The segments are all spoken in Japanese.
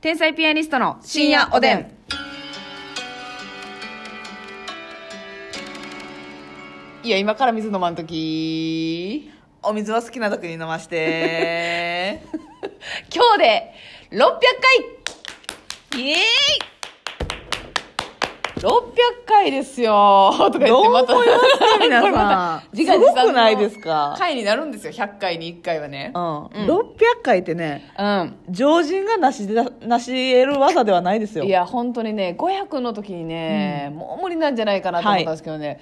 天才ピアニストの深夜おでん。いや、今から水飲まんとき。お水は好きな時に飲まして。今日で600回イエーイ六百回ですよ とか言ってまた。どう思いますか皆さん次回 すごくないですか回になるんですよ。百回に一回はね。うん。600回ってね、うん。常人がなしで、なし得る技ではないですよ。いや、本当にね、五百の時にね、うん、もう無理なんじゃないかなと思ったんですけどね。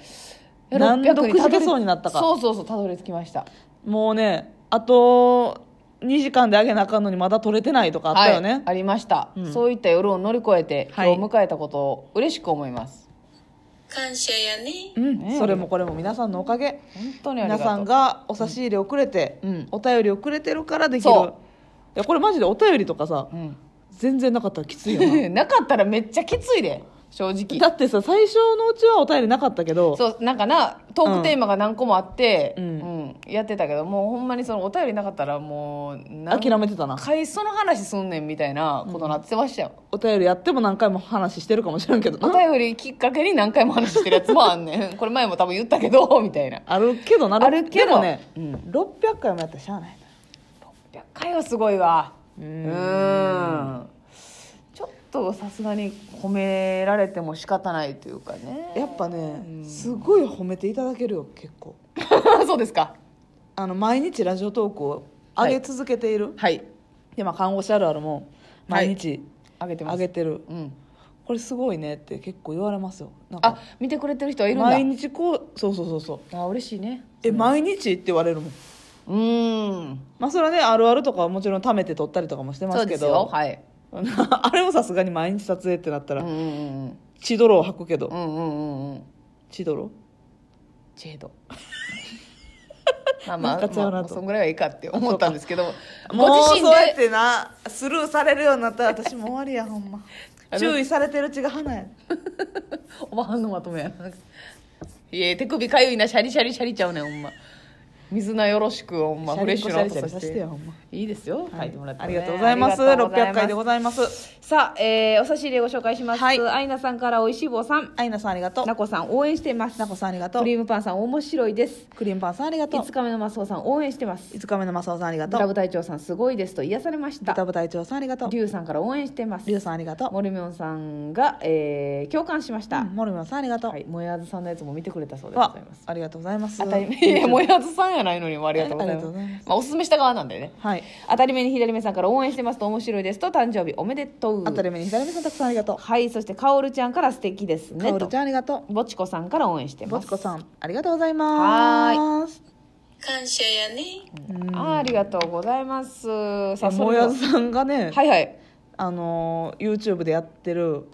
はい、何度くじけそうになったか。そうそうそう、たどり着きました。もうね、あと、2時間であげなあかんのにまだ取れてないとかあったよね、はい、ありました、うん、そういった夜を乗り越えて、今日迎えたことを嬉しく思います感謝やね、うん、それもこれも皆さんのおかげ本当に皆さんがお差し入れをくれて、うん、お便りをくれてるからできるいやこれマジでお便りとかさ、全然なかったらきついよな なかったらめっちゃきついで正直だってさ最初のうちはお便りなかったけどそうなんかなトークテーマが何個もあって、うん、うん、やってたけどもうほんまにそのお便りなかったらもう諦めてたな回その話すんねんみたいなことになってましたよ、うん、お便りやっても何回も話してるかもしれんけどお便りきっかけに何回も話してるやつもあんねん これ前も多分言ったけど みたいなあるけどなあるけどでもね、うん、600回もやったらしゃあないな600回はすごいわうんうんとさすがに褒められても仕方ないというかねやっぱね、うん、すごい褒めていただけるよ結構 そうですかあの毎日ラジオトークを上げ続けているはい、でまあ看護師あるあるも毎日、はい、上げてます上げてる、うん、これすごいねって結構言われますよなんかあ見てくれてる人はいるんだ毎日こうそうそうそうそうあ嬉しいねえ毎日って言われるもんうんまあそれはねあるあるとかはもちろん貯めて取ったりとかもしてますけどはい、あれもさすがに毎日撮影ってなったら、うんうんうん、血泥を吐くけど、うんうんうんうん血チェードまあまあ、まあ、そんぐらいはいいかって思ったんですけど もうそうやってなスルーされるようになったら私も終わりやほんま 注意されてる血が花やおばはんのまとめやいえ手首かゆいなシャリシャリシャリちゃうねんほんま水菜よろしくほんまフレッシュなことさせていいですよ、はい、書いてもらって、ね、ありがとうございます600回でございますさあ、えー、お差し入れご紹介します、はい、アイナさんからおいしい坊さんアイナさんありがとうなこさん応援していますなこさんありがとうクリームパンさん面白いですクリームパンさんありがとう5日目のマスオさん応援してます5日目のマスオさんありがとうブ隊長さんすごいですと癒されましたブ隊長さんありがとうリュウさんから応援してますリュウさんありがとうモルミョンさんが、えー、共感しました、うん、モルミョンさんありがとうはいもやずさんのやつも見てくれたそうでございますありがとうございます当たり前もやずさんやないのにもありがとうございます。まあ、おすすめした側なんだよね。はい。当たり目に左目さんから応援してますと面白いですと、誕生日おめでとう。当たり目に左目さんたくさんありがとう。はい。そして、かおるちゃんから素敵ですね。かおるちゃんありがとう。ぼちこさんから応援してます。ぼちこさん、ありがとうございます。はい。感謝やね、うあありがとうございますさあもやさんがねはいはいあの YouTube でやってる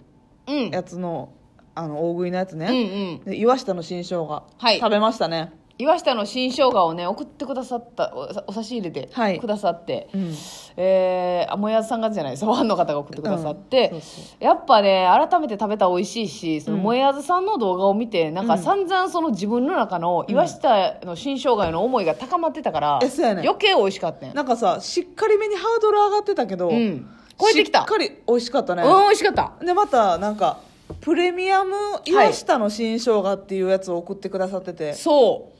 うん。やつのうん、あの大食いのやつね、うんうん、岩下の新生姜、はい、食べましたね岩下の新生姜をね送ってくださったお差し入れでくださって、うんえあもやさんがじゃないファンの方が送ってくださって、うんやっぱね改めて食べたら美味しいしそのもやずさんの動画を見て、なんか散々その自分の中の岩下の新生姜への思いが高まってたから、う余計美味しかったんなんかさしっかりめにハードル上がってたけど、うん超えてきたしっかり美味しかったね、うん美味しかったでまたなんかプレミアム岩下の新生姜っていうやつを送ってくださってて、そ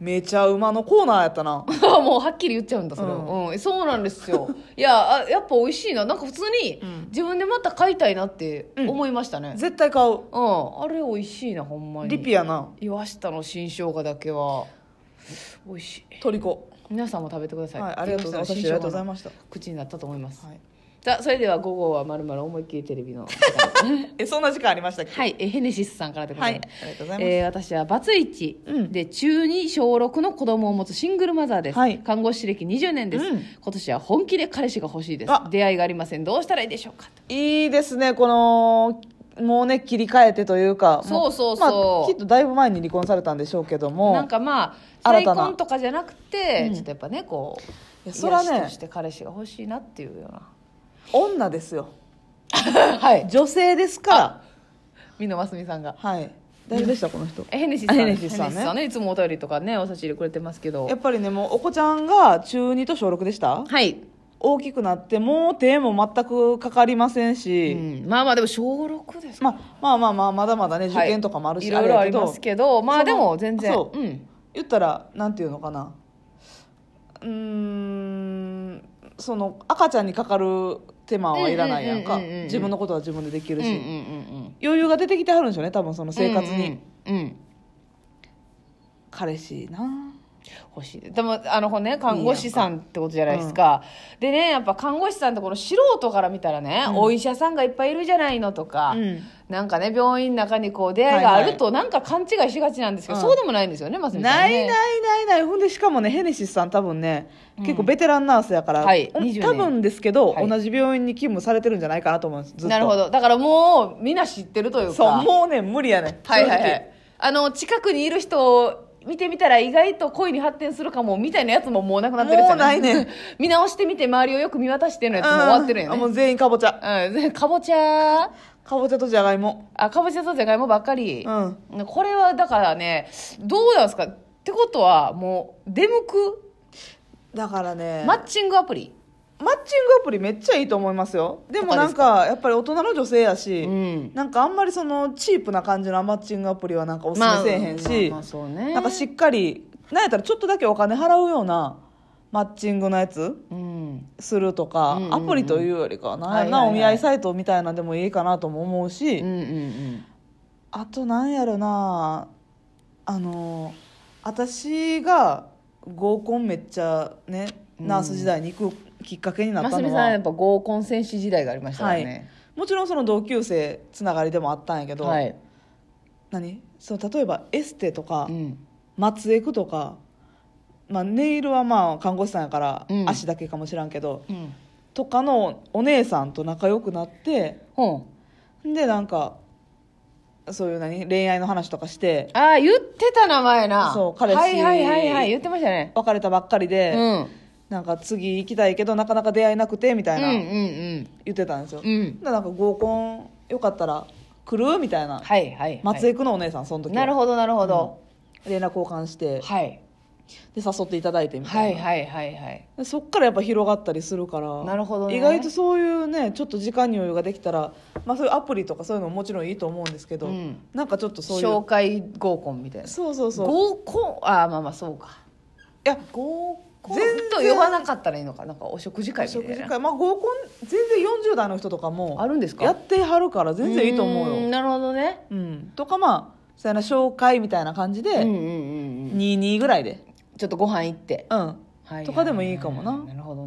うめちゃ馬のコーナーやったな もうはっきり言っちゃうんだそれうんうん、そうなんですよ いやあやっぱ美味しいななんか普通に自分でまた買いたいなって思いましたね、うん、絶対買ううんあれ美味しいなほんまにリピやな岩下の新生姜だけは美味しいとりこ皆さんも食べてください、はい、ありがとうございました口になったと思います、はいさあそれでは午後はまるまる思いっきりテレビの えそんな時間ありましたっけはいえヘネシスさんからでございます、はい、ありがとうございます、えー、私はバツイチで中二小六の子供を持つシングルマザーです、はい、看護師歴20年です、うん、今年は本気で彼氏が欲しいです出会いがありませんどうしたらいいでしょうかいいですねこのもうね切り替えてというかそうそうそう、まあ、きっとだいぶ前に離婚されたんでしょうけどもなんかまあ再婚とかじゃなくて、ちょっとやっぱねこういやそれはねして彼氏が欲しいなっていうような女ですよ はい女性ですから美濃真澄さんがはい夫でしたこの人ヘネシさんヘネシさんねさんねいつもお便りとかねお差し入れくれてますけどやっぱりねもうお子ちゃんが中2と小6でしたはい大きくなってもう手も全くかかりませんし、うん、まあまあでも小6ですか、ま、まあまあまあまだまだね受験とかもあるし、はい、いろいろありますけどまあでも全然そう、うん、言ったらなんていうのかなうんその赤ちゃんにかかる手間はいらないやんか自分のことは自分でできるし、うんうん余裕が出てきてはるんでしょうね多分その生活に、うんうんうん彼氏な欲しいでもあのね看護師さんってことじゃないですか、うん、でねやっぱ看護師さんってこの素人から見たらね、うん、お医者さんがいっぱいいるじゃないのとか、うん、なんかね病院の中にこう出会いがあるとなんか勘違いしがちなんですけど、はいはい、そうでもないんですよねまさん、ね、ないないないないほんでしかもねヘネシスさん多分ね結構ベテランナースやから、はい、多分ですけど、はい、同じ病院に勤務されてるんじゃないかなと思うんですなるほどだからもうみんな知ってるというかそうもうね無理やねはいはい、はい、あの近くにいる人見てみたら意外と恋に発展するかもみたいなやつももうなくなってるもうないね 見直してみて周りをよく見渡してのやつも終わってるやねもう全員かぼちゃうん全員 かぼちゃかぼちゃとじゃがいもあかぼちゃとじゃがいもばっかり、うん、これはだからねどうなんですかってことはもう出向くだからねマッチングアプリマッチングアプリめっちゃいいと思いますよでもなんかやっぱり大人の女性やし、うん、なんかあんまりそのチープな感じのマッチングアプリはなんかおすすめせえへんし、まあね、なんかしっかりなんやったらちょっとだけお金払うようなマッチングのやつ、うん、するとか、うんうんうん、アプリというよりかな,、はい、はい、お見合いサイトみたいなでもいいかなとも思うし、うんうんうん、あとなんやろなあの私が合コンめっちゃねナース時代に行くきっかけになったのは真澄さんはやっぱ合コン戦士時代がありましたかね、はい、もちろんその同級生つながりでもあったんやけど、はい、何そう例えばエステとか、うん、松江区とか、まあ、ネイルはまあ看護師さんやから足だけかもしらんけど、うん、とかのお姉さんと仲良くなって、うん、でなんかそういう何恋愛の話とかしてああ言ってた名前なそう彼氏はいはいはいはい言ってましたね別れたばっかりで、うん、なんか次行きたいけどなかなか出会えなくてみたいな言ってたんですよ、うんなんか合コンよかったら来るみたいな、はいはい、はい、松江区のお姉さんその時なるほどなるほど、うん、連絡交換してはいで誘っていただいてみたいな、はいはいはいはい、そっからやっぱ広がったりするからなるほど、ね、意外とそういうねちょっと時間に余裕ができたら、まあ、そういうアプリとかそういうのももちろんいいと思うんですけど、うん、なんかちょっとそういう紹介合コンみたいなそうそうそう合コンああまあまあそうかいや合コン全ンと呼ばなかったらいいのかなんかお食事会みた食い事な会まあ合コン全然40代の人とかもあるんですかやってはるから全然いいと思うよなるほどねうん、とかまあそうやな紹介みたいな感じで、うんうん22ぐらいでちょっとご飯行って、うんはいとかでもいいかもななるほど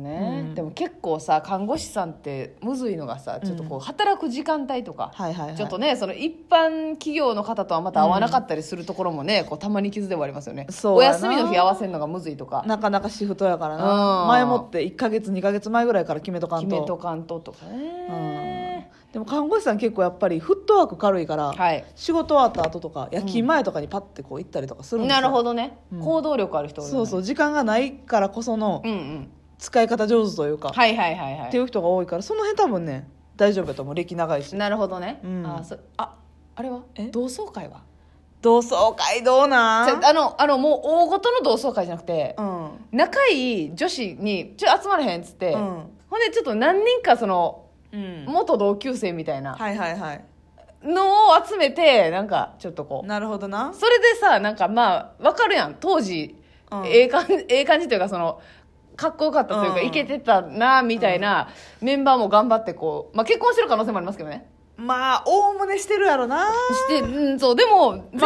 でも結構さ看護師さんってむずいのがさちょっとこう働く時間帯とか、はいはいはい、ちょっとねその一般企業の方とはまた合わなかったりするところもね、こうたまに傷ではありますよねお休みの日合わせるのがむずいとかなかなかシフトやからな、前もって1か月2か月前ぐらいから決めとかんと決めとかんととかね、でも看護師さん結構やっぱりフットワーク軽いから、はい、仕事終わった後とか夜勤前とかにパッてこう行ったりとかするんですよ、なるほどね、行動力ある人、ね、そうそう時間がないからこその、うんうん使い方上手というか、はいはいはいはいっていう人が多いからその辺多分ね大丈夫やと思う歴長いしなるほどね、うんあそああれは同窓会は同窓会どうなんあのあのもう大ごとの同窓会じゃなくて、うん仲いい女子に「ちょ集まらへん」っつって、うんほんでちょっと何人かそのうん元同級生みたいなはいはいはいのを集めてなんかちょっとこうなるほどなそれでさなんかまあわかるやん当時、うんええ感じええ感じというかそのかっこよかったというか、うんいけてたなみたいなメンバーも頑張ってこう、まあ、結婚してる可能性もありますけどねまあおおむねしてるやろなして、うん、そうでも全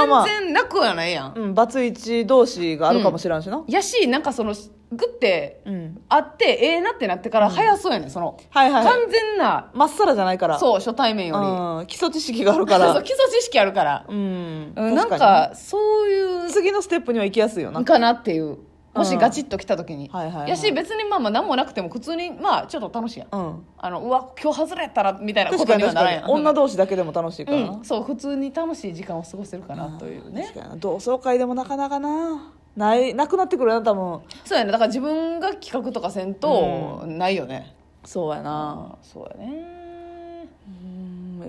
然なくはないやん、うんバツイチ同士があるかもしらんしな、やしなんかそのグってうんあってええなってなってから早そうやねんその、はいはいはい完全なまっさらじゃないからそう初対面より、ん、基礎知識があるか そうら基礎知識あるから、うんうんなんかそういう次のステップには行きやすいよなかなっていうもしガチッと来た時に、いやし別にまあまあ何もなくても普通にまあちょっと楽しいやん、うんあのうわ今日外れたらみたいなことにはならやん女同士だけでも楽しいからうん、そう普通に楽しい時間を過ごせるかなというねか同窓会でもなかなかなないなくなってくるな多分そうやねだから自分が企画とかせんとないよね、そうやなそうやねう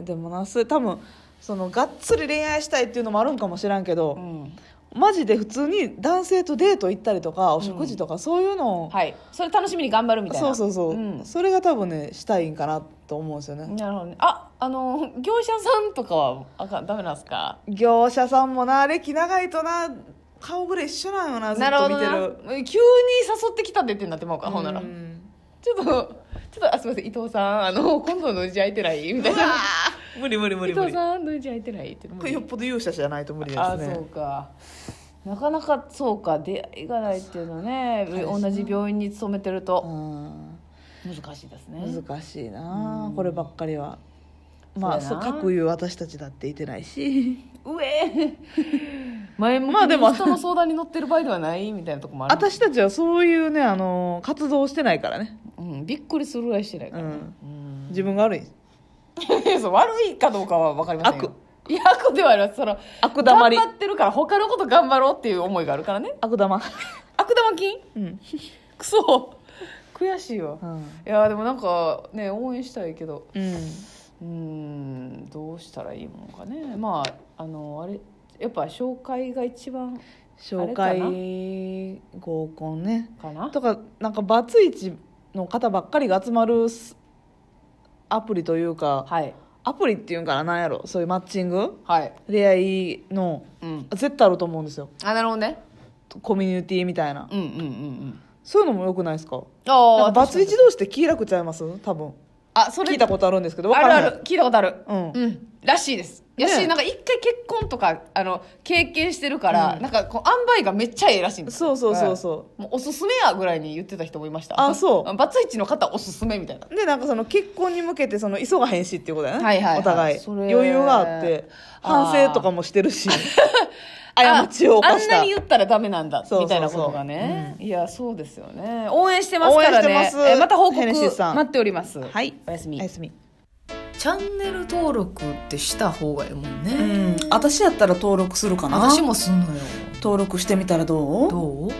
んでもなそれ多分そのがっつり恋愛したいっていうのもあるんかもしらんけど、うんマジで普通に男性とデート行ったりとかお食事とかそういうのを、はいそれ楽しみに頑張るみたいなそうそうそう、んそれが多分ねしたいんかなと思うんですよねなるほどねああの業者さんとかはあかダメなんですか業者さんもな歴長いとな顔ぶれ一緒なんよなずっなるほと見どてる急に誘ってきたでってなってもうかほんならちょっとちょっとあすみません伊藤さんあの今度のうち空いてないみたいな無理無理無理無さん空いてないってよっぽど勇者じゃないと無理ですあそうかなかなかそうか出会いがないっていうのはね同じ病院に勤めてると難しいですね難しいなこればっかりはまあそうかういう私たちだっていてないし うえ前向まあでも人の相談に乗ってる場合ではないみたいなとこもある私たちはそういうねあの活動してないからねうん、びっくりするぐらいしてないからね、うん自分が悪い そう悪いかどうかは分かりませんよ悪いや悪ではありまその悪だまり頑張ってるから他のこと頑張ろうっていう思いがあるからね悪玉悪玉金うんくそ悔しいわ、うんいやでもなんかね応援したいけどうんうんどうしたらいいもんかねまああのあれやっぱ紹介が一番紹介合コンねかなとかなんかバツイチの方ばっかりが集まるアプリというか、はい、アプリっていうんかななんやろそういうマッチング、はい、出会いの、うん、絶対あると思うんですよあなるほどねコミュニティみたいなうんうんうんうんそういうのもよくないですかああバツイチ同士って気楽ちゃいます多分あそれ聞いたことあるんですけどあるある聞いたことあるうん、うん、らしいです。やし、ね、なんか一回結婚とか、あの、経験してるから、うん、なんかこう、塩梅がめっちゃええらしいんですそうそうそうそう、もうおすすめやぐらいに言ってた人もいました。あ、そう。バツイチの方おすすめみたいな。で、なんかその結婚に向けて、その、急がへんしっていうことやね。はいはい、はい、お互い。余裕があって、反省とかもしてるし。ああんなに言ったらダメなんだみたいなことがね、うん、いやそうですよね応援してますからねまえまた報告待っておりますはいおやすみおやすみチャンネル登録ってした方がいいもんね、うん、私やったら登録するかな私もすんのよ登録してみたらどうどう